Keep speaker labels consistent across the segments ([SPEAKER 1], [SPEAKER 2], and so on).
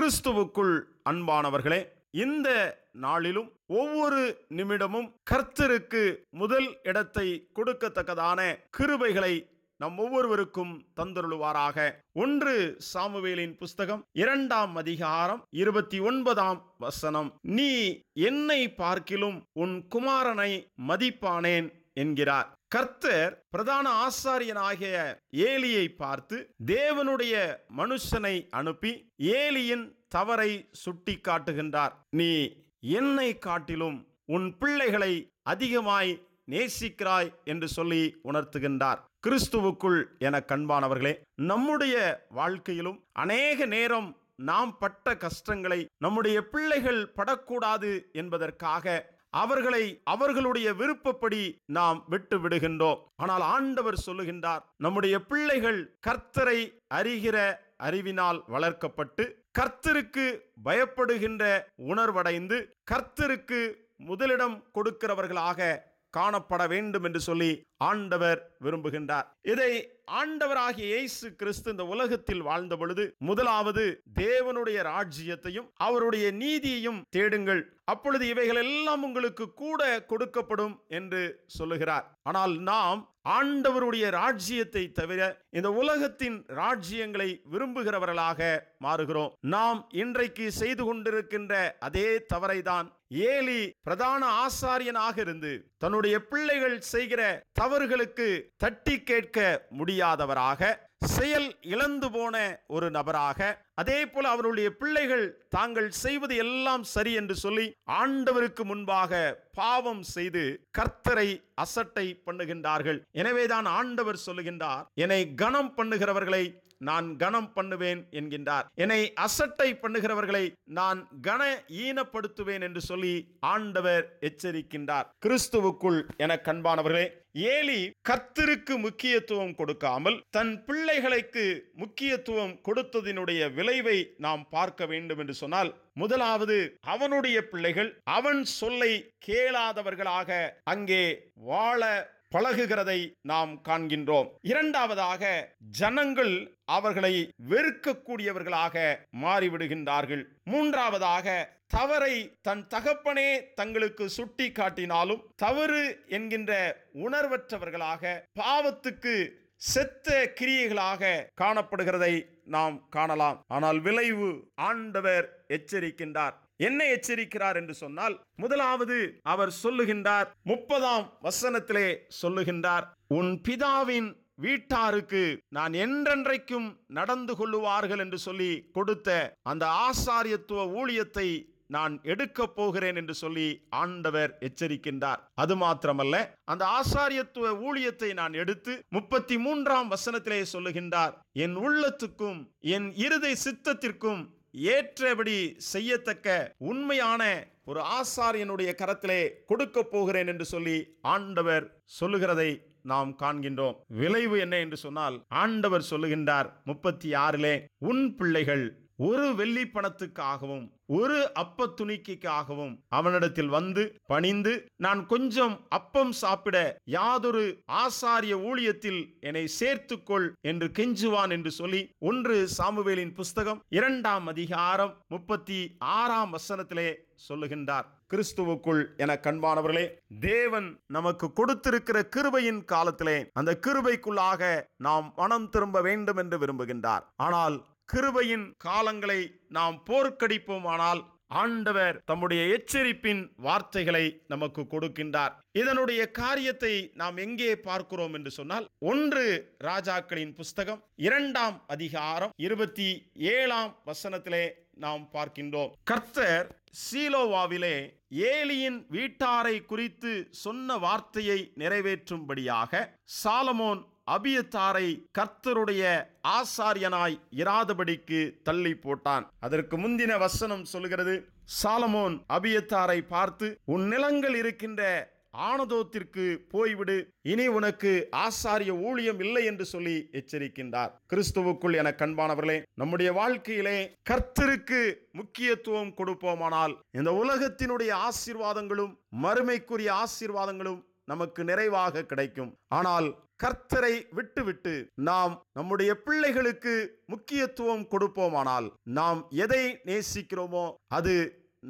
[SPEAKER 1] கிறிஸ்துவுக்குள் அன்பானவர்களே இந்த நாளிலும் ஒவ்வொரு நிமிடமும் கர்த்தருக்கு முதல் இடத்தை கொடுக்கத்தக்கதான கிருபைகளை நம் ஒவ்வொருவருக்கும் தந்தருளுவாராக ஒன்று சாமுவேலின் புஸ்தகம் இரண்டாம் அதிகாரம் இருபத்தி ஒன்பதாம் வசனம் நீ என்னை பார்க்கிலும் உன் குமாரனை மதிப்பானேன் என்கிறார் கர்த்தர் பிரதான ஆசாரியனாகிய ஏலியை பார்த்து தேவனுடைய மனுஷனை அனுப்பி ஏலியின் தவறை சுட்டி காட்டுகின்றார் நீ என்னை காட்டிலும் உன் பிள்ளைகளை அதிகமாய் நேசிக்கிறாய் என்று சொல்லி உணர்த்துகின்றார் கிறிஸ்துவுக்குள் என கண்பானவர்களே நம்முடைய வாழ்க்கையிலும் அநேக நேரம் நாம் பட்ட கஷ்டங்களை நம்முடைய பிள்ளைகள் படக்கூடாது என்பதற்காக அவர்களை அவர்களுடைய விருப்பப்படி நாம் விட்டு விடுகின்றோம் ஆனால் ஆண்டவர் சொல்லுகின்றார் நம்முடைய பிள்ளைகள் கர்த்தரை அறிகிற அறிவினால் வளர்க்கப்பட்டு கர்த்தருக்கு பயப்படுகின்ற உணர்வடைந்து கர்த்தருக்கு முதலிடம் கொடுக்கிறவர்களாக காணப்பட வேண்டும் என்று சொல்லி ஆண்டவர் விரும்புகின்றார் இதை ஆண்டவராகிய இயேசு கிறிஸ்து இந்த உலகத்தில் வாழ்ந்த பொழுது முதலாவது தேவனுடைய ராஜ்யத்தையும் அவருடைய நீதியையும் தேடுங்கள் அப்பொழுது இவைகள் எல்லாம் உங்களுக்கு கூட கொடுக்கப்படும் என்று சொல்லுகிறார் ஆனால் நாம் ஆண்டவருடைய ராஜ்யத்தை தவிர இந்த உலகத்தின் ராஜ்யங்களை விரும்புகிறவர்களாக மாறுகிறோம் நாம் இன்றைக்கு செய்து கொண்டிருக்கின்ற அதே தவறை தான் ஏலி பிரதான ஆசாரியனாக இருந்து தன்னுடைய பிள்ளைகள் செய்கிற தவறுகளுக்கு தட்டி கேட்க முடியும் முடியாதவராக செயல் இழந்து போன ஒரு நபராக அதே போல அவருடைய பிள்ளைகள் தாங்கள் செய்வது எல்லாம் சரி என்று சொல்லி ஆண்டவருக்கு முன்பாக பாவம் செய்து கர்த்தரை அசட்டை பண்ணுகின்றார்கள் எனவேதான் ஆண்டவர் சொல்லுகின்றார் என்னை கனம் பண்ணுகிறவர்களை நான் கனம் பண்ணுவேன் என்கின்றார் என்னை அசட்டை பண்ணுகிறவர்களை நான் கன ஈனப்படுத்துவேன் என்று சொல்லி ஆண்டவர் எச்சரிக்கின்றார் கிறிஸ்துவுக்குள் என கண்பானவர்களே ஏலி கத்திற்கு முக்கியத்துவம் கொடுக்காமல் தன் பிள்ளைகளுக்கு முக்கியத்துவம் கொடுத்ததினுடைய விளைவை நாம் பார்க்க வேண்டும் என்று சொன்னால் முதலாவது அவனுடைய பிள்ளைகள் அவன் சொல்லை கேளாதவர்களாக அங்கே வாழ பழகுகிறதை நாம் காண்கின்றோம் இரண்டாவதாக ஜனங்கள் அவர்களை வெறுக்கக்கூடியவர்களாக மாறிவிடுகின்றார்கள் மூன்றாவதாக தவறை தன் தகப்பனே தங்களுக்கு சுட்டி காட்டினாலும் தவறு என்கின்ற உணர்வற்றவர்களாக பாவத்துக்கு செத்த கிரியைகளாக காணப்படுகிறதை நாம் காணலாம் ஆனால் விளைவு ஆண்டவர் எச்சரிக்கின்றார் என்ன எச்சரிக்கிறார் என்று சொன்னால் முதலாவது அவர் சொல்லுகின்றார் முப்பதாம் வசனத்திலே சொல்லுகின்றார் உன் பிதாவின் வீட்டாருக்கு நான் என்றென்றைக்கும் நடந்து கொள்ளுவார்கள் என்று சொல்லி கொடுத்த அந்த ஆசாரியத்துவ ஊழியத்தை நான் எடுக்க போகிறேன் என்று சொல்லி ஆண்டவர் எச்சரிக்கின்றார் அது மாத்திரமல்ல அந்த ஆசாரியத்துவ ஊழியத்தை நான் எடுத்து முப்பத்தி மூன்றாம் வசனத்திலே சொல்லுகின்றார் என் உள்ளத்துக்கும் என் இருதை சித்தத்திற்கும் ஏற்றபடி செய்யத்தக்க உண்மையான ஒரு ஆசாரியனுடைய கரத்திலே கொடுக்க போகிறேன் என்று சொல்லி ஆண்டவர் சொல்லுகிறதை நாம் காண்கின்றோம் விளைவு என்ன என்று சொன்னால் ஆண்டவர் சொல்லுகின்றார் முப்பத்தி ஆறிலே உன் பிள்ளைகள் ஒரு வெள்ளி பணத்துக்காகவும் ஒரு அப்ப துணிக்கைக்காகவும் அவனிடத்தில் வந்து பணிந்து நான் கொஞ்சம் அப்பம் சாப்பிட யாதொரு ஆசாரிய ஊழியத்தில் என்னை சேர்த்துக்கொள் என்று கெஞ்சுவான் என்று சொல்லி ஒன்று சாமுவேலின் புஸ்தகம் இரண்டாம் அதிகாரம் முப்பத்தி ஆறாம் வசனத்திலே சொல்லுகின்றார் கிறிஸ்துவுக்குள் என கண்பானவர்களே தேவன் நமக்கு கொடுத்திருக்கிற கிருபையின் காலத்திலே அந்த கிருபைக்குள்ளாக நாம் மனம் திரும்ப வேண்டும் என்று விரும்புகின்றார் ஆனால் கிருபையின் காலங்களை நாம் போர்க்கடிப்போமானால் ஆண்டவர் தம்முடைய எச்சரிப்பின் வார்த்தைகளை நமக்கு கொடுக்கின்றார் இதனுடைய காரியத்தை நாம் எங்கே பார்க்கிறோம் என்று சொன்னால் ஒன்று ராஜாக்களின் புஸ்தகம் இரண்டாம் அதிகாரம் இருபத்தி ஏழாம் வசனத்திலே நாம் பார்க்கின்றோம் கர்த்தர் சீலோவாவிலே ஏலியின் வீட்டாரை குறித்து சொன்ன வார்த்தையை நிறைவேற்றும்படியாக சாலமோன் அபியத்தாரை கர்த்தருடைய ஆசாரியனாய் இராதபடிக்கு தள்ளி போட்டான் அதற்கு முந்தின வசனம் சொல்கிறது சாலமோன் அபியத்தாரை பார்த்து உன் நிலங்கள் இருக்கின்ற ஆனதோத்திற்கு போய்விடு இனி உனக்கு ஆசாரிய ஊழியம் இல்லை என்று சொல்லி எச்சரிக்கின்றார் கிறிஸ்துவுக்குள் என கண்பானவர்களே நம்முடைய வாழ்க்கையிலே கர்த்தருக்கு முக்கியத்துவம் கொடுப்போமானால் இந்த உலகத்தினுடைய ஆசீர்வாதங்களும் மறுமைக்குரிய ஆசீர்வாதங்களும் நமக்கு நிறைவாக கிடைக்கும் ஆனால் கர்த்தரை விட்டுவிட்டு நாம் நம்முடைய பிள்ளைகளுக்கு முக்கியத்துவம் கொடுப்போமானால் நாம் எதை நேசிக்கிறோமோ அது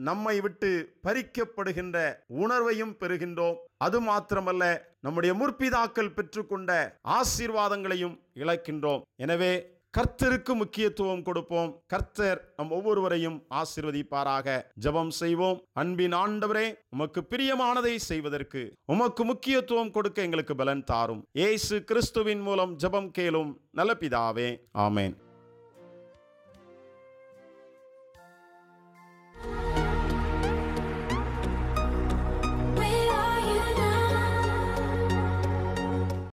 [SPEAKER 1] நம்மை விட்டு பறிக்கப்படுகின்ற உணர்வையும் பெறுகின்றோம் அது மாத்திரமல்ல நம்முடைய முற்பிதாக்கள் பெற்றுக்கொண்ட ஆசீர்வாதங்களையும் இழக்கின்றோம் எனவே கர்த்தருக்கு முக்கியத்துவம் கொடுப்போம் கர்த்தர் நம் ஒவ்வொருவரையும் ஆசிர்வதிப்பாராக ஜபம் செய்வோம் அன்பின் ஆண்டவரே உமக்கு பிரியமானதை செய்வதற்கு உமக்கு முக்கியத்துவம் கொடுக்க எங்களுக்கு பலன் தாரும் ஏசு கிறிஸ்துவின் மூலம் ஜபம் கேளும் நல்ல பிதாவே ஆமேன்